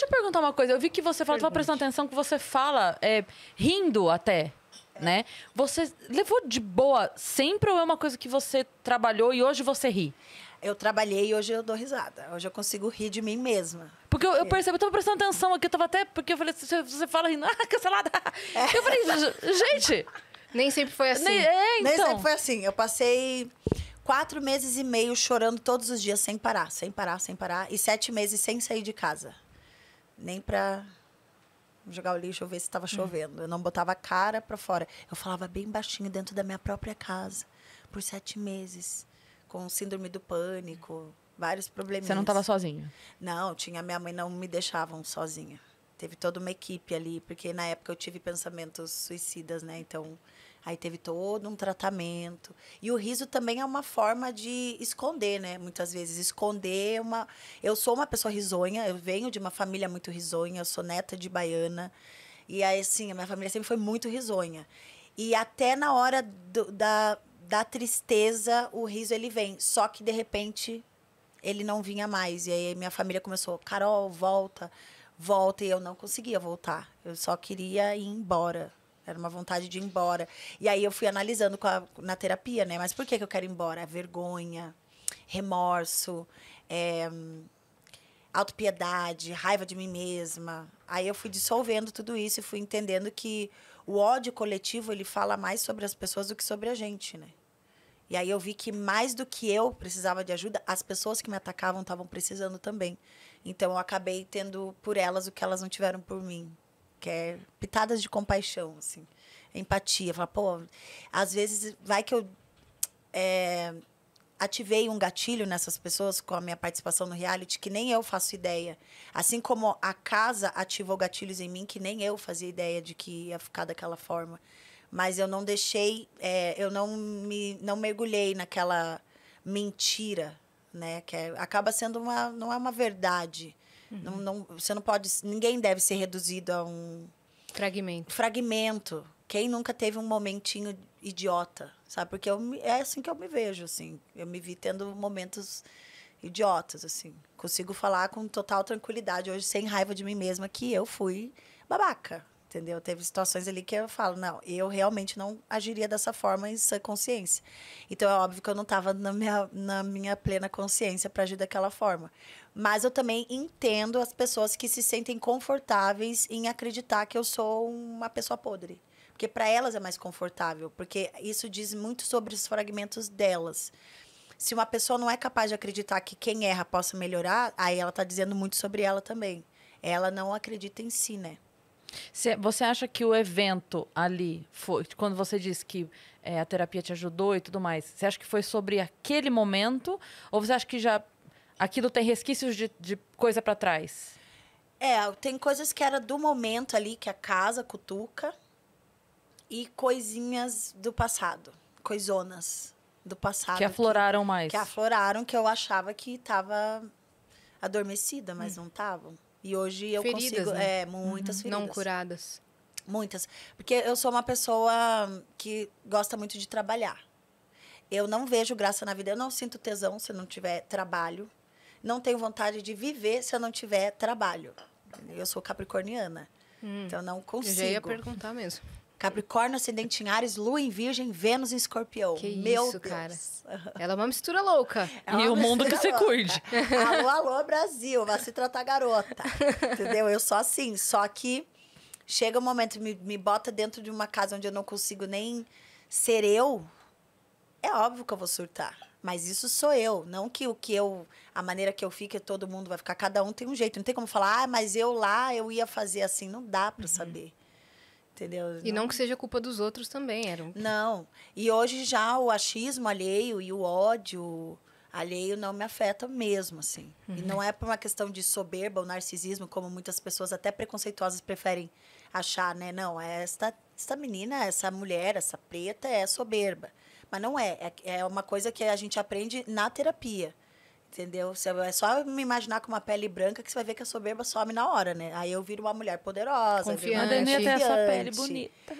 Deixa eu perguntar uma coisa. Eu vi que você fala, tava prestando atenção que você fala é, rindo até, né? Você levou de boa sempre ou é uma coisa que você trabalhou e hoje você ri? Eu trabalhei e hoje eu dou risada. Hoje eu consigo rir de mim mesma. Porque eu, eu percebo, eu tava prestando atenção aqui, eu tava até. Porque eu falei, você, você fala rindo, ah, cancelada. É. Eu falei, gente. Nem sempre foi assim. Nem, é, então. Nem sempre então. foi assim. Eu passei quatro meses e meio chorando todos os dias sem parar, sem parar, sem parar. E sete meses sem sair de casa nem para jogar o lixo ou ver se estava hum. chovendo. Eu não botava a cara para fora. Eu falava bem baixinho dentro da minha própria casa por sete meses, com síndrome do pânico, vários problemas Você não estava sozinha? Não, tinha minha mãe não me deixavam sozinha. Teve toda uma equipe ali, porque na época eu tive pensamentos suicidas, né? Então Aí teve todo um tratamento. E o riso também é uma forma de esconder, né? Muitas vezes esconder uma eu sou uma pessoa risonha, eu venho de uma família muito risonha, eu sou neta de baiana. E aí assim, a minha família sempre foi muito risonha. E até na hora do, da da tristeza, o riso ele vem, só que de repente ele não vinha mais. E aí minha família começou: "Carol, volta" volta e eu não conseguia voltar. Eu só queria ir embora. Era uma vontade de ir embora. E aí eu fui analisando a, na terapia, né? Mas por que, que eu quero ir embora? Vergonha, remorso, é, autopiedade, raiva de mim mesma. Aí eu fui dissolvendo tudo isso e fui entendendo que o ódio coletivo ele fala mais sobre as pessoas do que sobre a gente, né? E aí eu vi que mais do que eu precisava de ajuda, as pessoas que me atacavam estavam precisando também. Então eu acabei tendo por elas o que elas não tiveram por mim que é pitadas de compaixão, assim, empatia. Fala, pô, às vezes vai que eu é, ativei um gatilho nessas pessoas com a minha participação no reality que nem eu faço ideia. Assim como a casa ativou gatilhos em mim que nem eu fazia ideia de que ia ficar daquela forma. Mas eu não deixei, é, eu não me não mergulhei naquela mentira, né? Que é, acaba sendo uma não é uma verdade Uhum. Não, não, você não pode. Ninguém deve ser reduzido a um. Fragmento. Fragmento. Quem nunca teve um momentinho idiota, sabe? Porque eu, é assim que eu me vejo, assim. Eu me vi tendo momentos idiotas, assim. Consigo falar com total tranquilidade hoje, sem raiva de mim mesma, que eu fui babaca entendeu? Teve situações ali que eu falo, não, eu realmente não agiria dessa forma em sã consciência. Então é óbvio que eu não estava na minha, na minha plena consciência para agir daquela forma. Mas eu também entendo as pessoas que se sentem confortáveis em acreditar que eu sou uma pessoa podre. Porque para elas é mais confortável, porque isso diz muito sobre os fragmentos delas. Se uma pessoa não é capaz de acreditar que quem erra possa melhorar, aí ela está dizendo muito sobre ela também. Ela não acredita em si, né? Você acha que o evento ali, foi, quando você disse que é, a terapia te ajudou e tudo mais, você acha que foi sobre aquele momento? Ou você acha que já aquilo tem resquícios de, de coisa para trás? É, tem coisas que era do momento ali, que a casa cutuca, e coisinhas do passado, coisonas do passado. Que afloraram que, mais. Que afloraram, que eu achava que estava adormecida, mas hum. não estavam. E hoje eu feridas, consigo. Né? É, muitas uhum. feridas. Não curadas. Muitas. Porque eu sou uma pessoa que gosta muito de trabalhar. Eu não vejo graça na vida. Eu não sinto tesão se eu não tiver trabalho. Não tenho vontade de viver se eu não tiver trabalho. Eu sou capricorniana. Hum. Então não consigo. Eu já ia perguntar mesmo. Capricórnio, ascendente em Ares, Lua em Virgem, Vênus em Escorpião. Que Meu isso, Deus. cara. Ela é uma mistura louca. É uma e o mundo que você cuide. Alô, alô, Brasil, vai se tratar garota. Entendeu? Eu sou assim, só que chega um momento, me, me bota dentro de uma casa onde eu não consigo nem ser eu, é óbvio que eu vou surtar. Mas isso sou eu, não que o que eu, a maneira que eu fico, todo mundo vai ficar, cada um tem um jeito. Não tem como falar, ah, mas eu lá eu ia fazer assim, não dá para uhum. saber entendeu? E não, não que seja culpa dos outros também, era Não. E hoje já o achismo alheio e o ódio alheio não me afeta mesmo, assim. Uhum. E não é por uma questão de soberba ou narcisismo, como muitas pessoas até preconceituosas preferem achar, né? Não, é esta, esta menina, essa mulher, essa preta é soberba. Mas não é. É, é uma coisa que a gente aprende na terapia. Entendeu? Você é só me imaginar com uma pele branca que você vai ver que a soberba some na hora, né? Aí eu viro uma mulher poderosa. Confiante. Uma mulher essa pele bonita.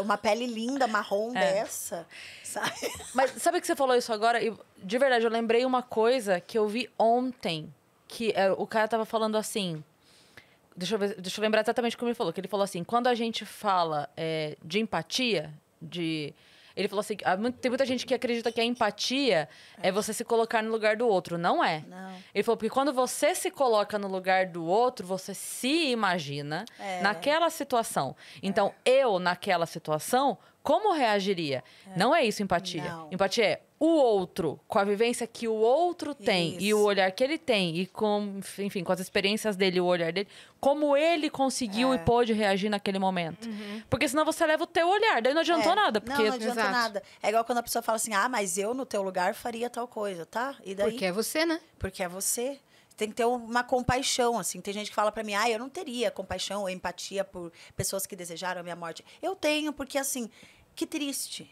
Uma pele linda, marrom é. dessa, sabe? Mas sabe que você falou isso agora? de verdade, eu lembrei uma coisa que eu vi ontem. Que é, o cara tava falando assim... Deixa eu, ver, deixa eu lembrar exatamente como ele falou. Que ele falou assim, quando a gente fala é, de empatia, de ele falou assim: ah, tem muita gente que acredita que a empatia é, é você se colocar no lugar do outro. Não é. Não. Ele falou: porque quando você se coloca no lugar do outro, você se imagina é. naquela situação. Então, eu, naquela situação, como reagiria? É. Não é isso empatia. Não. Empatia é o outro, com a vivência que o outro tem isso. e o olhar que ele tem e com, enfim, com as experiências dele, o olhar dele, como ele conseguiu é. e pôde reagir naquele momento. Uhum. Porque senão você leva o teu olhar, daí não adiantou é. nada, porque Não, não adiantou nada. É igual quando a pessoa fala assim: "Ah, mas eu no teu lugar faria tal coisa", tá? E daí? Porque é você, né? Porque é você tem que ter uma compaixão, assim. Tem gente que fala para mim, ah, eu não teria compaixão ou empatia por pessoas que desejaram a minha morte. Eu tenho, porque, assim, que triste.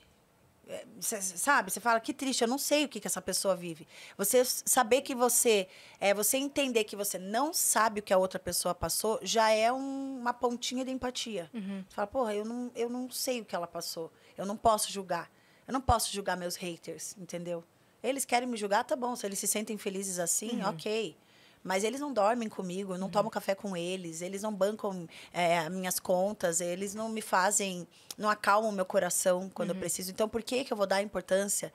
É, cê, sabe, você fala que triste, eu não sei o que, que essa pessoa vive. Você saber que você, é, você entender que você não sabe o que a outra pessoa passou, já é um, uma pontinha de empatia. Uhum. fala, porra, eu não, eu não sei o que ela passou, eu não posso julgar, eu não posso julgar meus haters, entendeu? Eles querem me julgar, tá bom, se eles se sentem felizes assim, uhum. ok. Mas eles não dormem comigo, não uhum. tomo café com eles, eles não bancam é, minhas contas, eles não me fazem, não acalmam meu coração quando uhum. eu preciso. Então, por que, que eu vou dar importância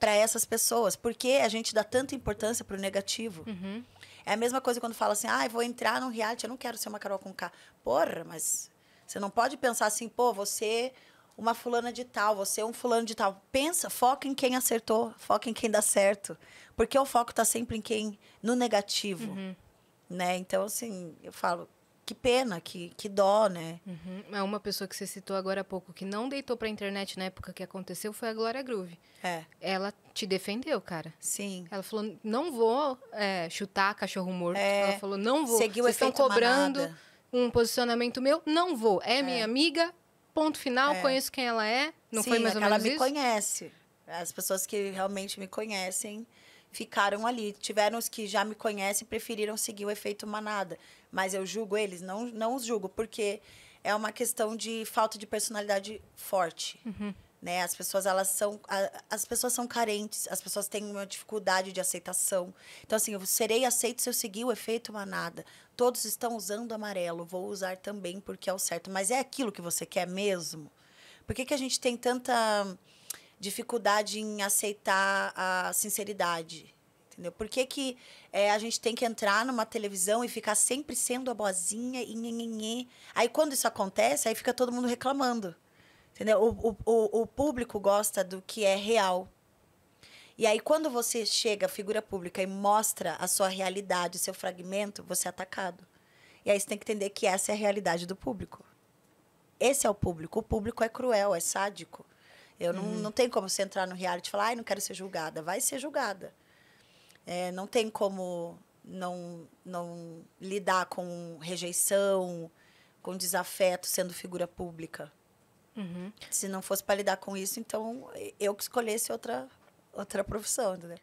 para essas pessoas? Por que a gente dá tanta importância para o negativo? Uhum. É a mesma coisa quando fala assim, ah, vou entrar num reality, eu não quero ser uma Carol com K. Porra, mas você não pode pensar assim, pô, você uma fulana de tal, você é um fulano de tal. Pensa, foca em quem acertou, foca em quem dá certo. Porque o foco está sempre em quem. no negativo. Uhum. Né? Então, assim, eu falo, que pena, que, que dó, né? Uhum. É uma pessoa que você citou agora há pouco, que não deitou pra internet na época que aconteceu, foi a Glória Groove. É. Ela te defendeu, cara. Sim. Ela falou, não vou é, chutar cachorro morto. É. Ela falou, não vou. Seguiu Vocês estão cobrando manada. um posicionamento meu? Não vou. É, é. minha amiga, ponto final, é. conheço quem ela é. Não Sim, foi mais ou menos ela me conhece. As pessoas que realmente me conhecem ficaram ali. Tiveram os que já me conhecem e preferiram seguir o efeito manada. Mas eu julgo eles, não, não os julgo, porque é uma questão de falta de personalidade forte. Uhum né? As pessoas elas são as pessoas são carentes, as pessoas têm uma dificuldade de aceitação. Então assim, eu serei aceito se eu seguir o efeito manada. Todos estão usando amarelo, vou usar também porque é o certo, mas é aquilo que você quer mesmo? Por que, que a gente tem tanta dificuldade em aceitar a sinceridade? Entendeu? Por que, que é, a gente tem que entrar numa televisão e ficar sempre sendo a boazinha e Aí quando isso acontece, aí fica todo mundo reclamando. Entendeu? O, o, o público gosta do que é real. E aí, quando você chega à figura pública e mostra a sua realidade, o seu fragmento, você é atacado. E aí você tem que entender que essa é a realidade do público. Esse é o público. O público é cruel, é sádico. Eu não, uhum. não tem como você entrar no reality e falar, ai, não quero ser julgada. Vai ser julgada. É, não tem como não, não lidar com rejeição, com desafeto sendo figura pública. Uhum. Se não fosse para lidar com isso, então eu que escolhesse outra, outra profissão, entendeu?